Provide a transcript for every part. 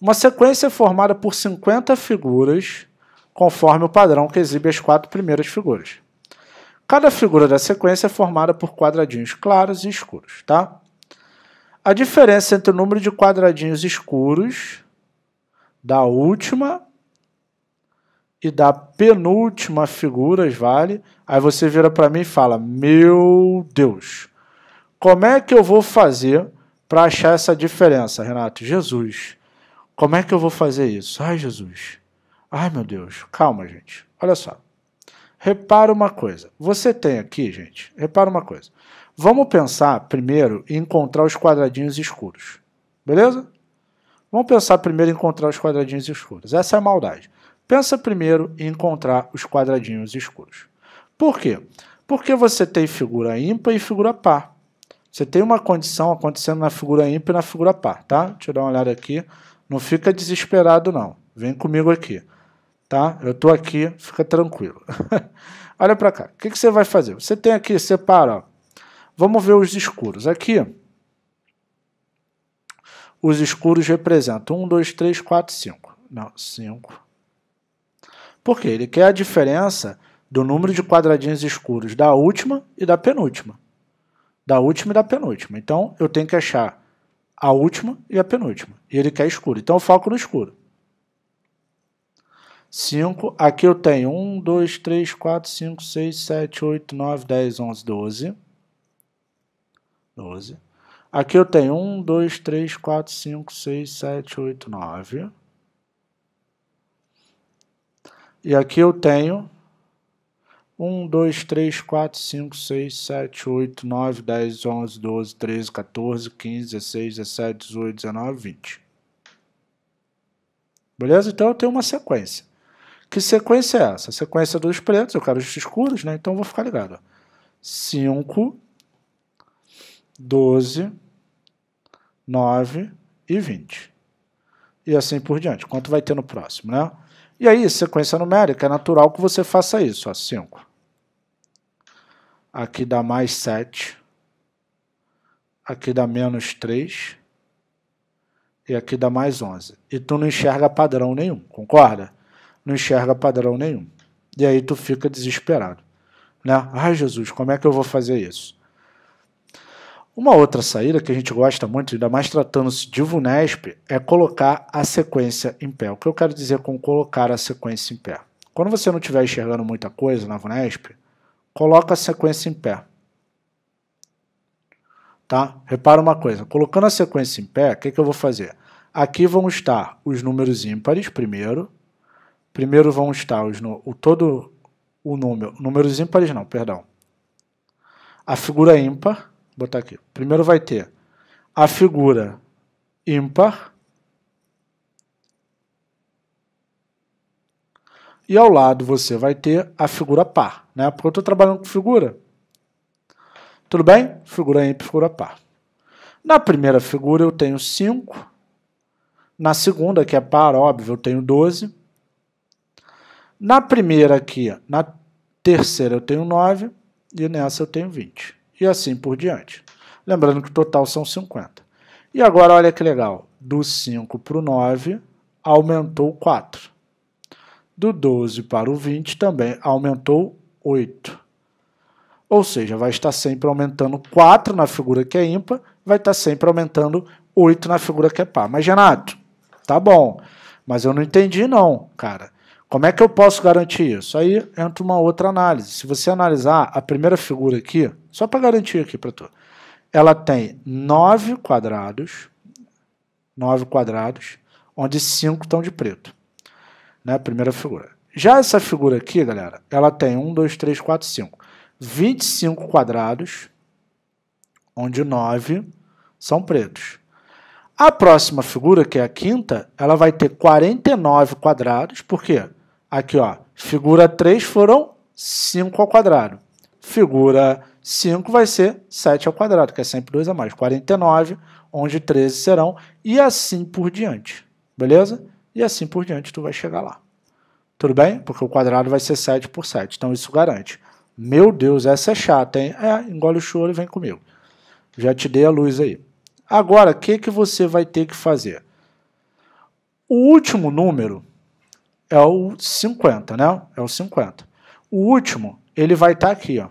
Uma sequência formada por 50 figuras, conforme o padrão que exibe as quatro primeiras figuras. Cada figura da sequência é formada por quadradinhos claros e escuros, tá? A diferença entre o número de quadradinhos escuros da última e da penúltima figura vale. Aí você vira para mim e fala: Meu Deus, como é que eu vou fazer para achar essa diferença, Renato? Jesus, como é que eu vou fazer isso? Ai, Jesus. Ai, meu Deus. Calma, gente. Olha só. Repara uma coisa. Você tem aqui, gente, repara uma coisa. Vamos pensar primeiro em encontrar os quadradinhos escuros. Beleza? Vamos pensar primeiro em encontrar os quadradinhos escuros. Essa é a maldade. Pensa primeiro em encontrar os quadradinhos escuros. Por quê? Porque você tem figura ímpar e figura par. Você tem uma condição acontecendo na figura ímpar e na figura par, tá? Deixa eu dar uma olhada aqui não fica desesperado, não. Vem comigo aqui. Tá? Eu estou aqui, fica tranquilo. Olha para cá. O que, que, você vai fazer? Você tem aqui, separa. Vamos ver os escuros. Aqui, os escuros representam 1, 2, 3, 4, 5. Não, 5. Porque ele quer a diferença do número de quadradinhos escuros da última e da penúltima. Da última e da penúltima. Então, eu tenho que achar a última e a penúltima. E ele quer escuro. Então eu foco no escuro. 5. Aqui eu tenho 1, 2, 3, 4, 5, 6, 7, 8, 9, 10, 11, 12. 12. Aqui eu tenho 1, 2, 3, 4, 5, 6, 7, 8, 9. E aqui eu tenho 1, 2, 3, 4, 5, 6, 7, 8, 9, 10, 11, 12, 13, 14, 15, 16, 17, 18, 19, 20. Beleza? Então eu tenho uma sequência. Que sequência é essa? A sequência dos pretos, eu quero os escuros, né? Então eu vou ficar ligado. 5, 12, 9 e 20. E assim por diante. Quanto vai ter no próximo, né? E aí, sequência numérica, é natural que você faça isso, ó, 5. Aqui dá mais 7. Aqui dá menos 3. E aqui dá mais 11. E tu não enxerga padrão nenhum, concorda? Não enxerga padrão nenhum. E aí tu fica desesperado. Né? Ai, ah, Jesus, como é que eu vou fazer isso? Uma outra saída que a gente gosta muito, ainda mais tratando-se de VUNESP, é colocar a sequência em pé. O que eu quero dizer com colocar a sequência em pé? Quando você não estiver enxergando muita coisa na VUNESP, coloca a sequência em pé. Tá? Repara uma coisa, colocando a sequência em pé, o que, que eu vou fazer? Aqui vão estar os números ímpares primeiro, primeiro vão estar os, o todo o número, números ímpares não, perdão. A figura ímpar, vou botar aqui, primeiro vai ter a figura ímpar, e ao lado você vai ter a figura par, né? Porque eu estou trabalhando com figura. Tudo bem? Figura ímpar, figura par. Na primeira figura eu tenho 5. Na segunda, que é par, óbvio, eu tenho 12. Na primeira aqui, na terceira eu tenho 9 e nessa eu tenho 20. E assim por diante. Lembrando que o total são 50. E agora olha que legal, do 5 para o 9 aumentou 4. Do 12 para o 20 também aumentou 8. Ou seja, vai estar sempre aumentando 4 na figura que é ímpar, vai estar sempre aumentando 8 na figura que é par. Mas, Renato, tá bom, mas eu não entendi não, cara. Como é que eu posso garantir isso? Aí entra uma outra análise. Se você analisar a primeira figura aqui, só para garantir aqui para tu, ela tem 9 quadrados, 9 quadrados, onde 5 estão de preto né? Primeira figura. Já essa figura aqui, galera, ela tem 1, 2, 3, 4, 5. 25 quadrados, onde 9 são pretos. A próxima figura, que é a quinta, ela vai ter 49 quadrados, porque aqui, ó, figura 3 foram 5 ao quadrado. Figura 5 vai ser 7 ao quadrado, que é sempre 2 a mais. 49, onde 13 serão, e assim por diante. Beleza? e assim por diante tu vai chegar lá. Tudo bem? Porque o quadrado vai ser 7 por 7, então isso garante. Meu Deus, essa é chata, hein? É, engole o choro e vem comigo. Já te dei a luz aí. Agora, o que, que você vai ter que fazer? O último número é o 50, né? É o 50. O último, ele vai estar tá aqui, ó.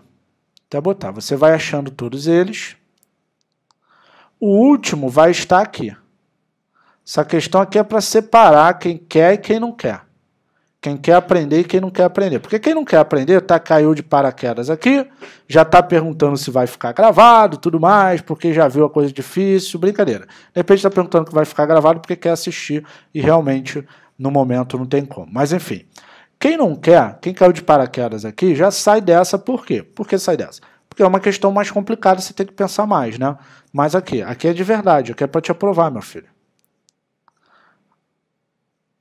Até botar. Você vai achando todos eles. O último vai estar aqui. Essa questão aqui é para separar quem quer e quem não quer. Quem quer aprender e quem não quer aprender. Porque quem não quer aprender tá caiu de paraquedas aqui, já está perguntando se vai ficar gravado, tudo mais, porque já viu a coisa difícil, brincadeira. De repente está perguntando que vai ficar gravado porque quer assistir e realmente no momento não tem como. Mas enfim, quem não quer, quem caiu de paraquedas aqui, já sai dessa por quê? Por que sai dessa? Porque é uma questão mais complicada, você tem que pensar mais, né? Mas aqui, aqui é de verdade, aqui é para te aprovar, meu filho.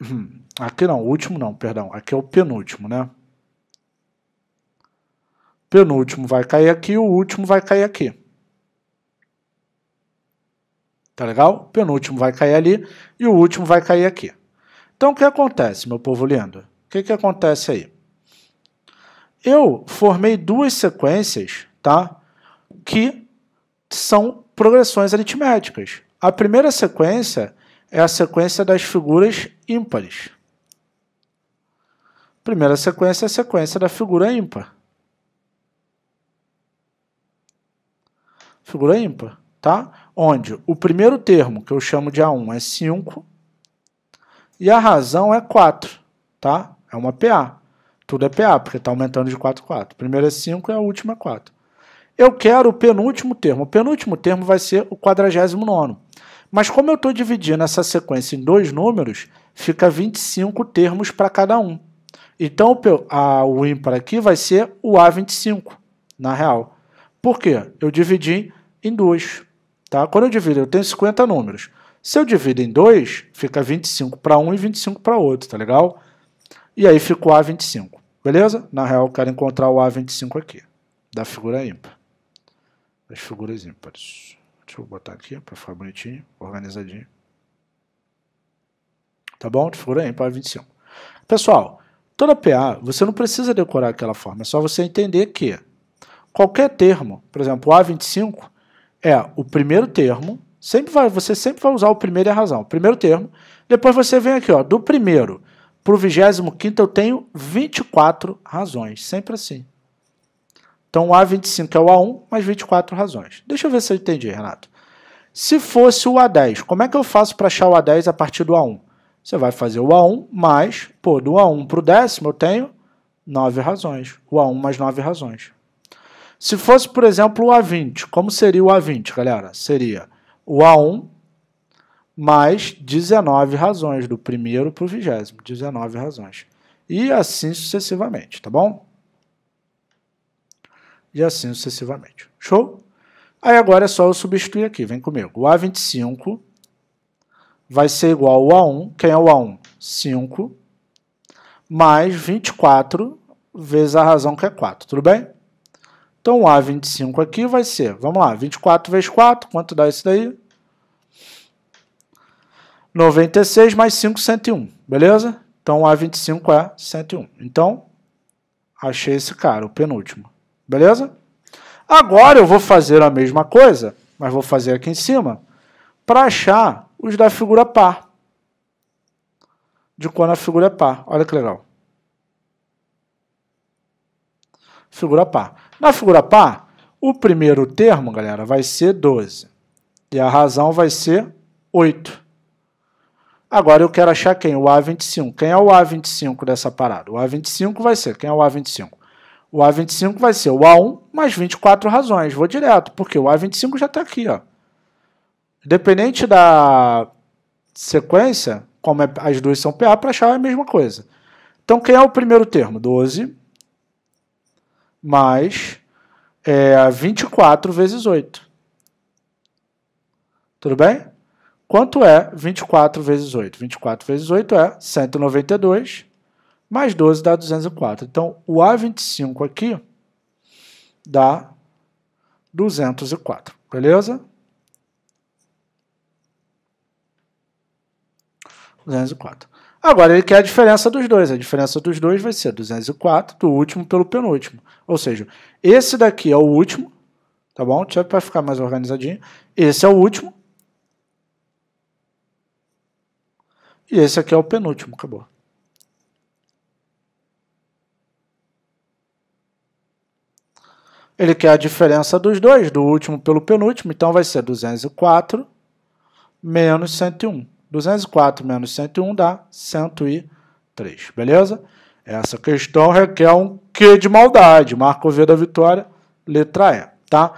Hum, aqui não, o último não, perdão. Aqui é o penúltimo, né? Penúltimo vai cair aqui, o último vai cair aqui. Tá legal? Penúltimo vai cair ali e o último vai cair aqui. Então o que acontece, meu povo lindo? O que, que acontece aí? Eu formei duas sequências, tá? Que são progressões aritméticas. A primeira sequência é a sequência das figuras ímpares. A primeira sequência é a sequência da figura ímpar. Figura ímpar, tá? Onde o primeiro termo, que eu chamo de A1, é 5 e a razão é 4, tá? É uma PA. Tudo é PA, porque está aumentando de 4 4. Primeiro é 5 e a última é 4. Eu quero o penúltimo termo. O penúltimo termo vai ser o quadragésimo nono. Mas como eu estou dividindo essa sequência em dois números, fica 25 termos para cada um. Então a, o ímpar aqui vai ser o A25, na real. Por quê? Eu dividi em 2. Tá? Quando eu divido, eu tenho 50 números. Se eu divido em 2, fica 25 para um e 25 para outro, tá legal? E aí fica o A25, beleza? Na real, eu quero encontrar o A25 aqui, da figura ímpar. Das figuras ímpares. Deixa eu botar aqui para ficar bonitinho, organizadinho. Tá bom? De fora aí para 25. Pessoal, toda PA, você não precisa decorar aquela forma, é só você entender que qualquer termo, por exemplo, o A25 é o primeiro termo, sempre vai, você sempre vai usar o primeiro e a razão, primeiro termo, depois você vem aqui, ó, do primeiro para o 25 eu tenho 24 razões, sempre assim. Então o A25 é o A1 mais 24 razões. Deixa eu ver se eu entendi, Renato. Se fosse o A10, como é que eu faço para achar o A10 a partir do A1? Você vai fazer o A1 mais, pô, do A1 para o décimo eu tenho 9 razões. O A1 mais 9 razões. Se fosse, por exemplo, o A20, como seria o A20, galera? Seria o A1 mais 19 razões, do primeiro para o vigésimo, 19 razões. E assim sucessivamente, tá bom? e assim sucessivamente. Show? Aí agora é só eu substituir aqui, vem comigo. O A25 vai ser igual ao A1, quem é o A1? 5, mais 24 vezes a razão que é 4, tudo bem? Então o A25 aqui vai ser, vamos lá, 24 vezes 4, quanto dá isso daí? 96 mais 5, 101, beleza? Então o A25 é 101. Então, achei esse cara, o penúltimo. Beleza? Agora eu vou fazer a mesma coisa, mas vou fazer aqui em cima, para achar os da figura par. De quando a figura é par. Olha que legal. Figura par. Na figura par, o primeiro termo, galera, vai ser 12. E a razão vai ser 8. Agora eu quero achar quem? O A25. Quem é o A25 dessa parada? O A25 vai ser. Quem é o A25? O A25 vai ser o A1 mais 24 razões. Vou direto, porque o A25 já está aqui. Ó. Independente da sequência, como é, as duas são PA, para achar é a mesma coisa. Então, quem é o primeiro termo? 12 mais é, 24 vezes 8. Tudo bem? Quanto é 24 vezes 8? 24 vezes 8 é 192 mais 12 dá 204. Então, o A25 aqui dá 204, beleza? 204. Agora, ele quer a diferença dos dois. A diferença dos dois vai ser 204 do último pelo penúltimo. Ou seja, esse daqui é o último, tá bom? Deixa para ficar mais organizadinho. Esse é o último. E esse aqui é o penúltimo, acabou. Ele quer a diferença dos dois, do último pelo penúltimo, então vai ser 204 menos 101. 204 menos 101 dá 103, beleza? Essa questão requer um Q de maldade. Marco V da vitória, letra E, tá?